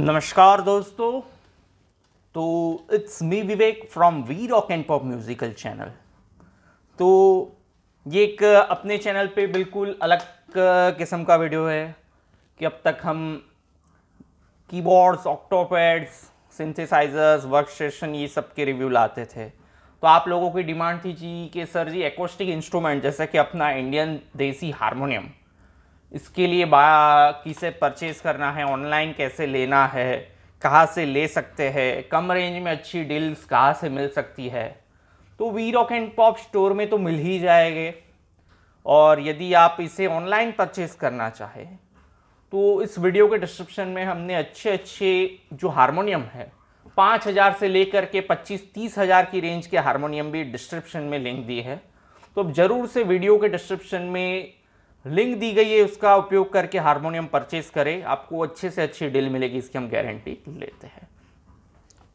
नमस्कार दोस्तों तो it's me Vivek from V rock and pop musical channel तो ये एक अपने चैनल पे बिल्कुल अलग किस्म का वीडियो है कि अब तक हम keyboards octopads synthesizers workstation ये सब के रिव्यू लाते थे तो आप लोगों की डिमांड थी जी कि सर जी एकोस्टिक इंस्ट्रूमेंट जैसे कि अपना इंडियन देसी हारमोनियम इसके लिए बा किसे परचेज़ करना है ऑनलाइन कैसे लेना है कहाँ से ले सकते हैं कम रेंज में अच्छी डील्स कहाँ से मिल सकती है तो V rock and pop store में तो मिल ही जाएंगे और यदि आप इसे ऑनलाइन परचेज़ करना चाहें तो इस वीडियो के डिस्क्रिप्शन में हमने अच्छे अच्छे जो हारमोनियम है पाँच हज़ार से लेकर के पच्चीस तीस हज़ार की रेंज के हारमोनियम भी डिस्क्रिप्शन में लिंक दी है तो अब ज़रूर से वीडियो के डिस्क्रिप्शन में लिंक दी गई है उसका उपयोग करके हारमोनियम परचेज करें आपको अच्छे से अच्छी डील मिलेगी इसकी हम गारंटी लेते हैं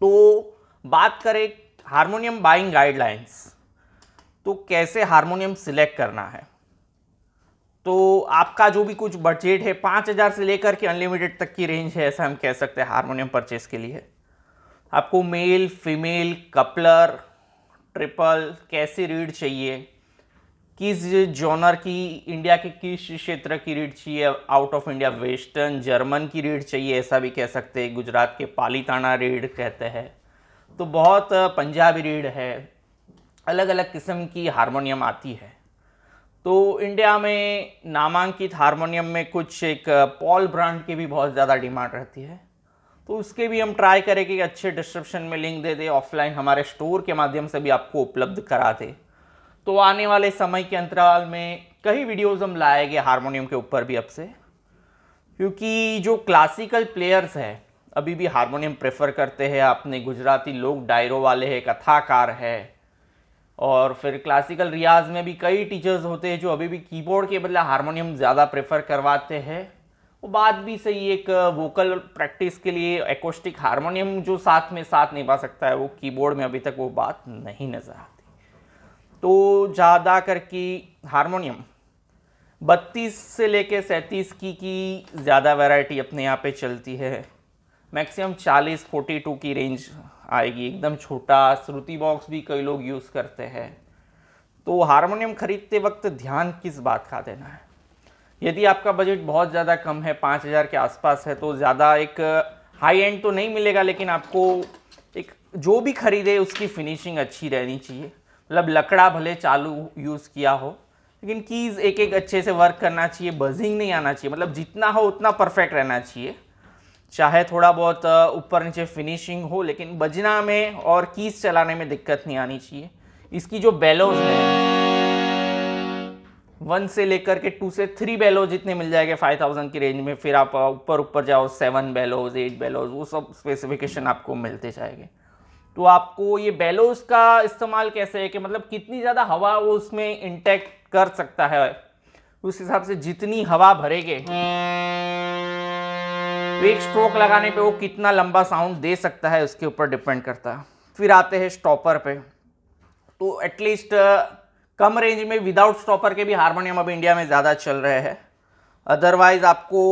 तो बात करें हारमोनियम बाइंग गाइडलाइंस तो कैसे हारमोनियम सिलेक्ट करना है तो आपका जो भी कुछ बजट है पाँच हज़ार से लेकर के अनलिमिटेड तक की रेंज है ऐसा हम कह सकते हैं हारमोनियम परचेज के लिए आपको मेल फीमेल कपलर ट्रिपल कैसी रीड चाहिए किस जॉनर की इंडिया के किस क्षेत्र की रीड चाहिए out of India western German की रीड चाहिए ऐसा भी कह सकते हैं गुजरात के पालीताना रीड कहते हैं तो बहुत पंजाबी रीड है अलग अलग किस्म की हारमोनियम आती है तो इंडिया में नामांकित हारमोनियम में कुछ एक पॉल ब्रांड की भी बहुत ज़्यादा डिमांड रहती है तो उसके भी हम ट्राई करें कि अच्छे डिस्क्रिप्शन में लिंक दे दे ऑफलाइन हमारे स्टोर के माध्यम से भी आपको उपलब्ध करा दे तो आने वाले समय के अंतराल में कई वीडियोज़ हम लाएंगे हारमोनियम के ऊपर भी अब से क्योंकि जो क्लासिकल प्लेयर्स हैं अभी भी हारमोनियम प्रेफर करते हैं अपने गुजराती लोग डायरो वाले हैं कथाकार है और फिर क्लासिकल रियाज में भी कई टीचर्स होते हैं जो अभी भी कीबोर्ड के बदले हारमोनियम ज़्यादा प्रेफर करवाते हैं वो बात भी सही एक वोकल प्रैक्टिस के लिए एकोस्टिक हारमोनियम जो साथ में साथ निभा सकता है वो कीबोर्ड में अभी तक वो बात नहीं नज़र आ तो ज़्यादा करके हारमोनियम बत्तीस से लेके सैंतीस की की ज़्यादा वैरायटी अपने यहाँ पे चलती है मैक्सिमम चालीस फोर्टी टू की रेंज आएगी एकदम छोटा श्रुति बॉक्स भी कई लोग यूज़ करते हैं तो हारमोनियम खरीदते वक्त ध्यान किस बात का देना है यदि आपका बजट बहुत ज़्यादा कम है पाँच हज़ार के आसपास है तो ज़्यादा एक हाई एंड तो नहीं मिलेगा लेकिन आपको एक जो भी खरीदे उसकी फिनिशिंग अच्छी रहनी चाहिए मतलब लकड़ा भले चालू यूज़ किया हो लेकिन कीज़ एक एक अच्छे से वर्क करना चाहिए बजिंग नहीं आना चाहिए मतलब जितना हो उतना परफेक्ट रहना चाहिए चाहे थोड़ा बहुत ऊपर नीचे फिनिशिंग हो लेकिन बजना में और कीज़ चलाने में दिक्कत नहीं आनी चाहिए इसकी जो बेलोज है वन से लेकर के टू से थ्री बेलोज जितने मिल जाएंगे फाइव थाउजेंड की रेंज में फिर आप ऊपर ऊपर जाओ सेवन बेलोज एट बेलोज वो सब स्पेसिफिकेशन आपको मिलते जाएंगे तो आपको ये बेलोस का इस्तेमाल कैसे है कि मतलब कितनी ज़्यादा हवा वो उसमें इंटेक्ट कर सकता है उस हिसाब से जितनी हवा भरेगे तो एक स्ट्रोक लगाने पे वो कितना लंबा साउंड दे सकता है उसके ऊपर डिपेंड करता है फिर आते हैं स्टॉपर पे तो एटलीस्ट कम रेंज में विदाउट स्टॉपर के भी हारमोनियम अब इंडिया में ज़्यादा चल रहे हैं अदरवाइज़ आपको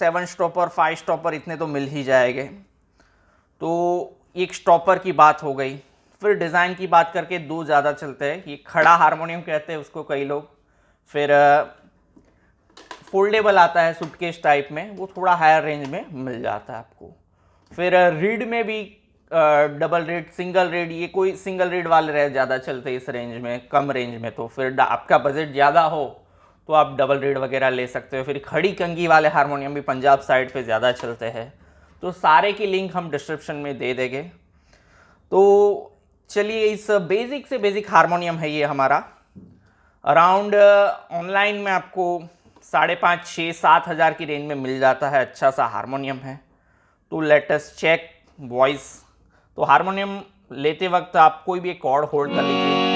सेवन स्टॉपर फाइव स्टॉपर इतने तो मिल ही जाएंगे तो एक स्टॉपर की बात हो गई फिर डिज़ाइन की बात करके दो ज़्यादा चलते हैं ये खड़ा हारमोनियम कहते हैं उसको कई लोग फिर फोल्डेबल आता है सुटकेस टाइप में वो थोड़ा हायर रेंज में मिल जाता है आपको फिर रीड में भी डबल रेड सिंगल रेड ये कोई सिंगल रेड वाले रह ज़्यादा चलते इस रेंज में कम रेंज में तो फिर आपका बजट ज़्यादा हो तो आप डबल रेड वगैरह ले सकते हो फिर खड़ी कंगी वाले हारमोनियम भी पंजाब साइड पे ज़्यादा चलते हैं तो सारे की लिंक हम डिस्क्रिप्शन में दे देंगे तो चलिए इस बेसिक से बेसिक हारमोनियम है ये हमारा अराउंड ऑनलाइन uh, में आपको साढ़े पाँच छः सात हज़ार की रेंज में मिल जाता है अच्छा सा हारमोनियम है तो लेटेस्ट चेक वॉइस तो हारमोनियम लेते वक्त आप कोई भी एक कॉर्ड होल्ड कर लीजिए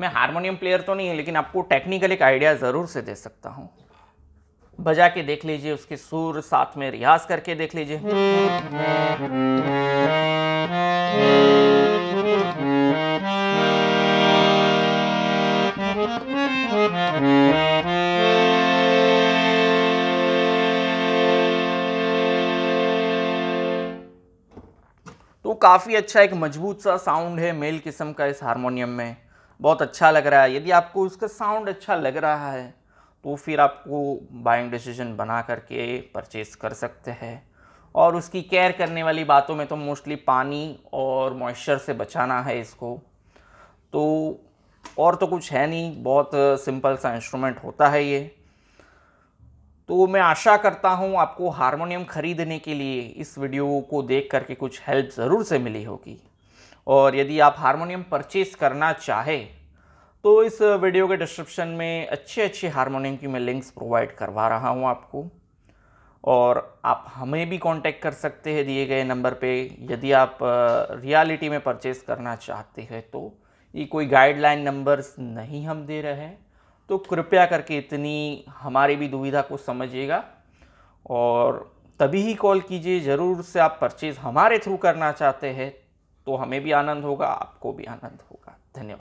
मैं हारमोनियम प्लेयर तो नहीं है लेकिन आपको टेक्निकल एक आइडिया ज़रूर से दे सकता हूँ बजा के देख लीजिए उसके सुर साथ में रियाज करके देख लीजिए तो काफ़ी अच्छा एक मजबूत सा साउंड है मेल किस्म का इस हारमोनियम में बहुत अच्छा लग रहा है यदि आपको उसका साउंड अच्छा लग रहा है तो फिर आपको बाइंग डिसीजन बना करके परचेज़ कर सकते हैं और उसकी केयर करने वाली बातों में तो मोस्टली पानी और मॉइस्चर से बचाना है इसको तो और तो कुछ है नहीं बहुत सिंपल सा इंस्ट्रूमेंट होता है ये तो मैं आशा करता हूँ आपको हारमोनियम ख़रीदने के लिए इस वीडियो को देख करके कुछ हेल्प ज़रूर से मिली होगी और यदि आप हारमोनियम परचेज़ करना चाहें तो इस वीडियो के डिस्क्रिप्शन में अच्छे अच्छे हारमोनियम की मैं लिंक्स प्रोवाइड करवा रहा हूँ आपको और आप हमें भी कांटेक्ट कर सकते हैं दिए गए नंबर पे यदि आप रियलिटी में परचेज़ करना चाहते हैं तो ये कोई गाइडलाइन नंबर्स नहीं हम दे रहे हैं तो कृपया करके इतनी हमारी भी दुविधा को समझिएगा और तभी ही कॉल कीजिए ज़रूर से आप परचेज़ हमारे थ्रू करना चाहते हैं तो हमें भी आनंद होगा आपको भी आनंद होगा धन्यवाद